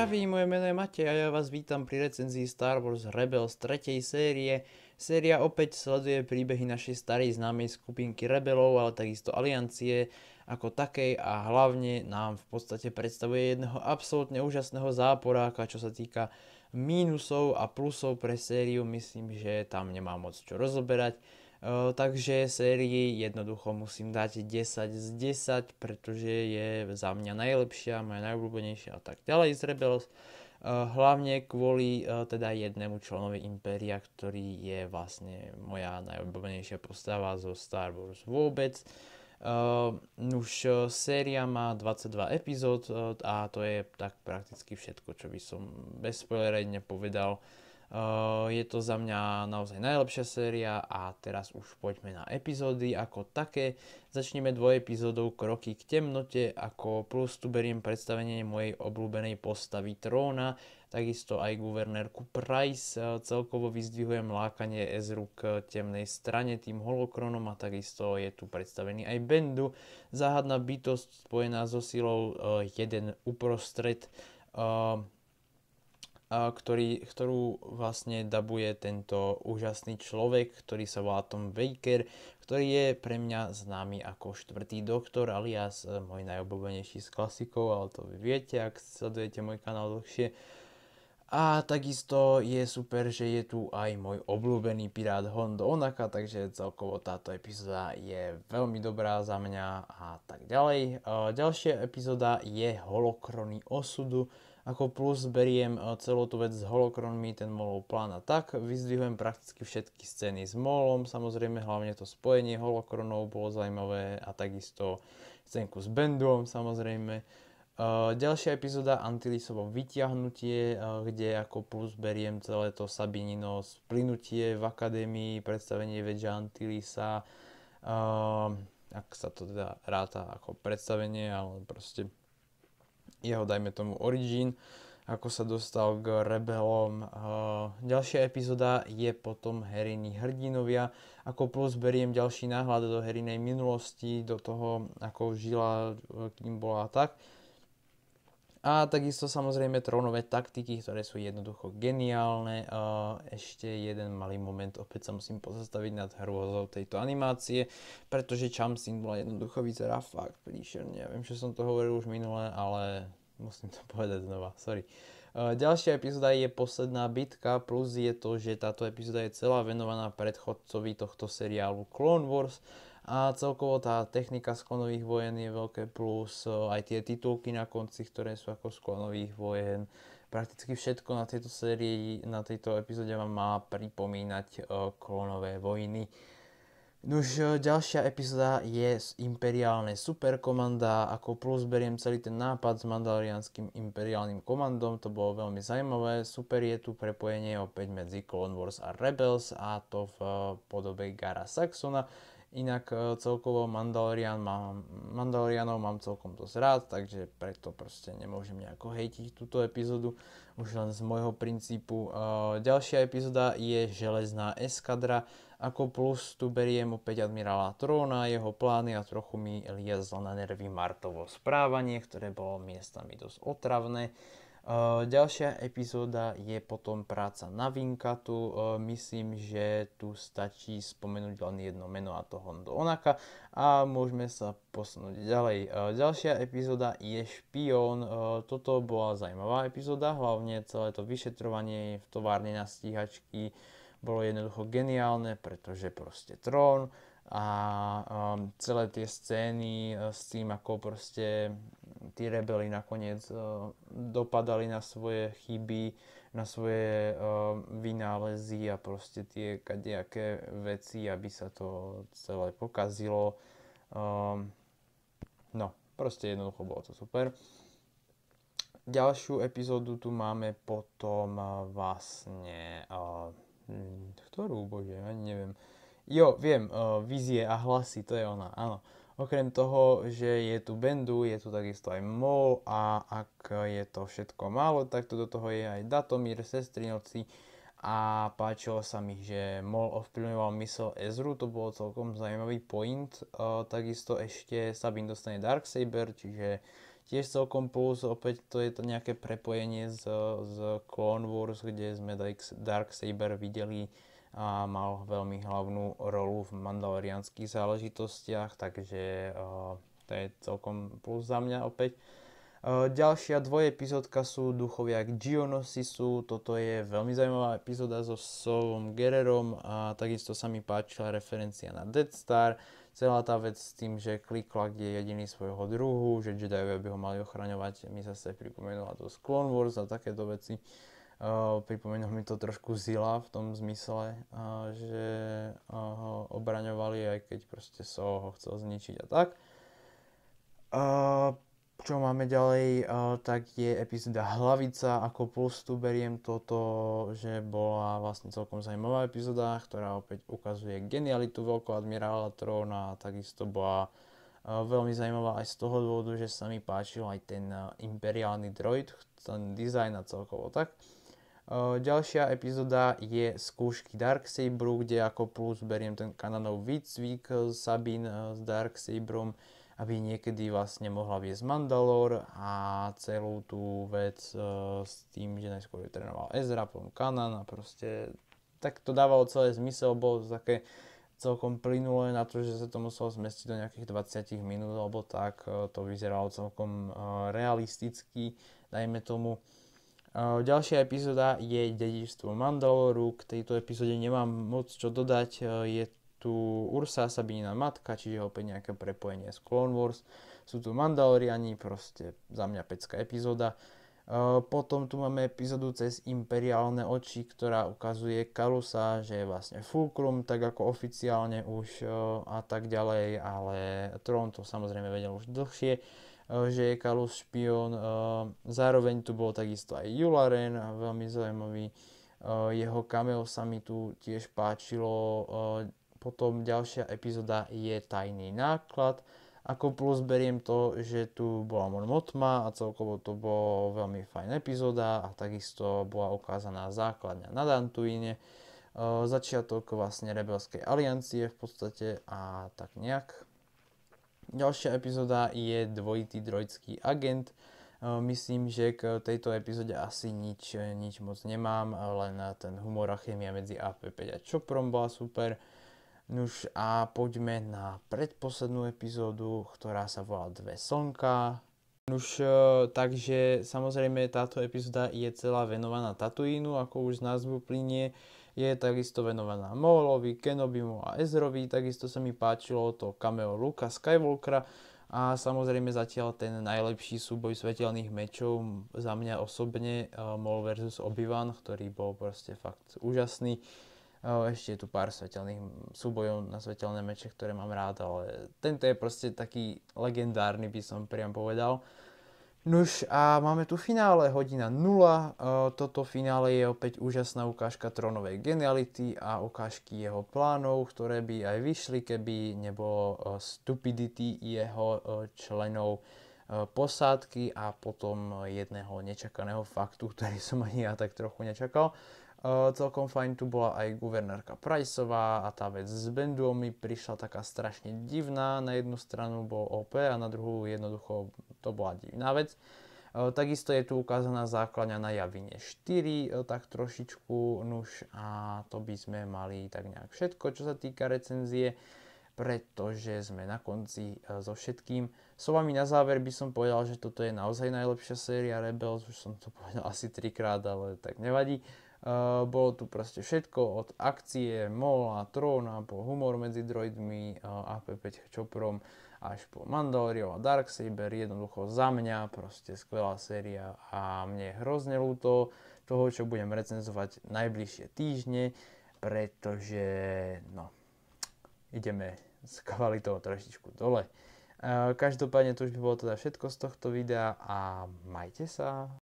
Zdravím, moje meno je Matej a ja vás vítam pri recenzii Star Wars Rebels 3. série. Séria opäť sleduje príbehy našej starej známej skupinky rebelov, ale takisto aliancie ako takej a hlavne nám v podstate predstavuje jedného absolútne úžasného záporáka, čo sa týka mínusov a plusov pre sériu. Myslím, že tam nemá moc čo rozoberať. Eh, takže sérii jednoducho musím dať 10 z 10, pretože je za mňa najlepšia, moja najobľúbenejšia a tak ďalej z Rebels. Eh, hlavne kvôli eh, teda jednému členovi Impéria, ktorý je vlastne moja najobľúbenejšia postava zo Star Wars vôbec. Uh, už séria má 22 epizód a to je tak prakticky všetko, čo by som bez spoilerejne povedal. Uh, Eh, je to za mňa naozaj najlepšia séria a teraz už poďme na epizódy ako také. Začneme dvoj epizódov Kroky k temnote, ako plus tu beriem predstavenie mojej obľúbenej postavy Tróna, takisto aj guvernérku Price. Eh, celkovo vyzdvihujem lákanie Ezru k temnej strane tým holokronom a takisto je tu predstavený aj Bendu, záhadná bytosť spojená so silou eh, jeden uprostred ktorý, ktorú vlastne dabuje tento úžasný človek, ktorý sa volá Tom Baker, ktorý je pre mňa známy ako štvrtý doktor, alias e, môj najobľúbenejší z klasikov, ale to vy viete, ak sledujete môj kanál dlhšie. A takisto je super, že je tu aj môj obľúbený pirát Hondo Onaka, takže celkovo táto epizóda je veľmi dobrá za mňa a tak ďalej. E, ďalšia epizóda je Holokrony osudu, ako plus beriem eh, celú tú vec s holokronmi, ten molov plán a tak. Vyzdvihujem prakticky všetky scény s molom, samozrejme hlavne to spojenie holokronov bolo zaujímavé a takisto scénku s bandom samozrejme. Eh, ďalšia epizóda Antilisovo vyťahnutie, eh, kde ako plus beriem celé to Sabinino splynutie v akadémii, predstavenie vedža Antilisa, ak sa to teda ráta ako predstavenie, ale proste jeho, dajme tomu, origin, ako sa dostal k rebelom. Ďalšia epizóda je potom heriny hrdinovia, ako plus beriem ďalší náhľad do herinej minulosti, do toho, ako žila, kým bola tak. A takisto samozrejme trónové taktiky, ktoré sú jednoducho geniálne. Ešte jeden malý moment, opäť sa musím pozastaviť nad hrôzou tejto animácie, pretože Cham bola jednoducho vyzerá fakt príšerne. Ja viem, že som to hovoril už minule, ale musím to povedať znova, sorry. Ďalšia epizóda je posledná bitka, plus je to, že táto epizóda je celá venovaná predchodcovi tohto seriálu Clone Wars, a celkovo tá technika sklonových vojen je veľké plus, e, aj tie titulky na konci, ktoré sú ako sklonových vojen. Prakticky všetko na tejto sérii, na tejto epizóde vám má pripomínať e, klonové vojny. Nuž, e, ďalšia epizóda je z imperiálne superkomanda, ako plus beriem celý ten nápad s mandalorianským imperiálnym komandom, to bolo veľmi zaujímavé, super je tu prepojenie opäť medzi Clone Wars a Rebels a to v podobe Gara Saxona, Inak e, celkovo Mandalorian mám, Mandalorianov mám celkom dosť rád, takže preto proste nemôžem nejako hejtiť túto epizódu, už len z môjho princípu. E, ďalšia epizóda je Železná eskadra, ako plus tu beriem opäť admirála Tróna, jeho plány a trochu mi liezlo na nervy Martovo správanie, ktoré bolo miestami dosť otravné ďalšia epizóda je potom práca na Vinkatu. myslím, že tu stačí spomenúť len jedno meno a to Hondo Onaka a môžeme sa posunúť ďalej. ďalšia epizóda je Špión. Toto bola zaujímavá epizóda, hlavne celé to vyšetrovanie v továrne na stíhačky bolo jednoducho geniálne, pretože proste trón a um, celé tie scény e, s tým, ako proste tí rebeli nakoniec uh, dopadali na svoje chyby, na svoje uh, vynálezy a proste tie kadejaké veci, aby sa to celé pokazilo. Um, no, proste jednoducho bolo to super. Ďalšiu epizódu tu máme potom vlastne... Uh, ktorú, bože, ani neviem Jo, viem, uh, eh, vizie a hlasy, to je ona, áno. Okrem toho, že je tu Bendu, je tu takisto aj mol, a ak je to všetko málo, tak tu do toho je aj Datomír, Sestrinoci a páčilo sa mi, že Mol ovplyvňoval mysl Ezru, to bolo celkom zaujímavý point. Uh, takisto ešte Sabin dostane Darksaber, čiže tiež celkom plus, opäť to je to nejaké prepojenie z, z Clone Wars, kde sme Darksaber videli a mal veľmi hlavnú rolu v mandalorianských záležitostiach, takže e, to je celkom plus za mňa opäť. E, ďalšia epizódka sú duchovia Geonosisu, toto je veľmi zaujímavá epizóda so Sovom Gererom a takisto sa mi páčila referencia na Dead Star, celá tá vec s tým, že klikla kde je jediný svojho druhu, že Jediovia by ho mali ochraňovať, mi zase pripomenula to z Clone Wars a takéto veci. Uh, mi to trošku Zila v tom zmysle, uh, že uh, ho obraňovali, aj keď proste So ho chcel zničiť a tak. Čo máme ďalej, tak je epizóda Hlavica, ako plus beriem toto, že bola vlastne celkom zaujímavá epizóda, ktorá opäť ukazuje genialitu veľkého admirála Tróna a takisto bola veľmi zaujímavá aj z toho dôvodu, že sa mi páčil aj ten imperiálny droid, ten dizajn a celkovo tak. Ďalšia epizóda je skúšky Dark Sabru, kde ako plus beriem ten Kananov výcvik e, Sabin e, s Dark Saberom, aby niekedy vlastne mohla viesť Mandalor a celú tú vec e, s tým, že najskôr trénoval Ezra, potom Kanan a proste tak to dávalo celé zmysel, bolo to také celkom plynulé na to, že sa to muselo zmestiť do nejakých 20 minút alebo tak, to vyzeralo celkom realisticky, dajme tomu. Ďalšia epizóda je dedičstvo Mandaloru. K tejto epizóde nemám moc čo dodať. E, je tu Ursa, Sabinina matka, čiže opäť nejaké prepojenie z Clone Wars. Sú tu Mandaloriani, proste za mňa pecká epizóda. E, potom tu máme epizódu cez imperiálne oči, ktorá ukazuje Kalusa, že je vlastne fulcrum, tak ako oficiálne už e, a tak ďalej, ale Tron to samozrejme vedel už dlhšie. Eh, že je Kalus špion. Eh, zároveň tu bol takisto aj Jularen, veľmi zaujímavý. Eh, jeho cameo sa mi tu tiež páčilo. Potom ďalšia epizóda je Tajný náklad. Ako plus beriem to, že tu bola Mon Motma a celkovo to bolo veľmi fajn epizóda a takisto bola ukázaná základňa na Dantuine. Začiatok vlastne Rebelskej aliancie v podstate a tak nejak. Ďalšia epizóda je dvojitý droidský agent. Ehm, myslím, že k tejto epizóde asi nič, nič moc nemám, len ten humor a chémia medzi AP5 a Choprom bola super. Nuž a poďme na predposlednú epizódu, ktorá sa volá Dve slnka. Nuž, e, takže samozrejme táto epizóda je celá venovaná Tatooinu, ako už z názvu plinie je takisto venovaná Maulovi, Kenobimu a Ezrovi, takisto sa mi páčilo to cameo Luka Skywalkera a samozrejme zatiaľ ten najlepší súboj svetelných mečov za mňa osobne eh, Mol vs Obi-Wan, ktorý bol proste fakt úžasný. Eh, ešte je tu pár svetelných súbojov na svetelné meče, ktoré mám rád, ale tento je proste taký legendárny, by som priam povedal. Nuž a máme tu finále, hodina 0. E, toto finále je opäť úžasná ukážka trónovej geniality a ukážky jeho plánov, ktoré by aj vyšli, keby nebolo e, stupidity jeho e, členov posádky a potom jedného nečakaného faktu, ktorý som ani ja tak trochu nečakal. Celkom fajn tu bola aj guvernérka Priceová a tá vec s Benduom mi prišla taká strašne divná. Na jednu stranu bol OP a na druhú jednoducho to bola divná vec. E, takisto je tu ukázaná základňa na javine 4, e, tak trošičku nuž a to by sme mali tak nejak všetko, čo sa týka recenzie, pretože sme na konci e, so všetkým. Slovami na záver by som povedal, že toto je naozaj najlepšia séria Rebels, už som to povedal asi trikrát, ale tak nevadí. bolo tu proste všetko od akcie, mola, tróna po humor medzi droidmi, a AP5 čoprom, až po Mandalorian a Dark Saber, jednoducho za mňa, proste skvelá séria a mne je hrozne ľúto toho, čo budem recenzovať najbližšie týždne, pretože no, ideme s kvalitou trošičku dole. E, každopádne to už by bolo teda všetko z tohto videa a majte sa.